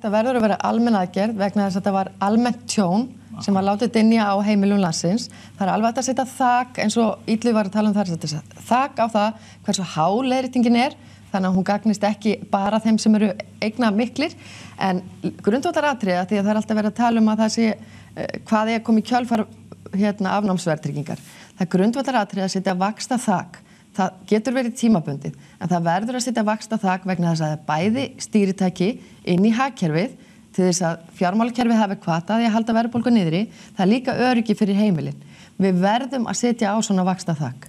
Það verður að vera almenn aðgerð vegna þess að þetta var almennt tjón sem var látið dinja á heimilum landsins. Það er alveg að setja þak eins og Ídlu var að tala um þar að setja þak á það hversu háleiritingin er þannig að hún gagnist ekki bara þeim sem eru eigna miklir en grundvöldar atriða því að það er alltaf verið að tala um að það sé eh, hvað er komið kjálfar hérna, afnámsvertryggingar. Það er grundvöldar atriða að setja vaksta þak það getur verið tímabundið en það verður að setja vaksta þak vegna þess að bæði stýritæki inn í hagkerfið til þess að fjármálkerfið hafi kvataði að halda verðbólku niðri, það er líka öryggi fyrir heimilin. Við verðum að setja á svona vaksta þak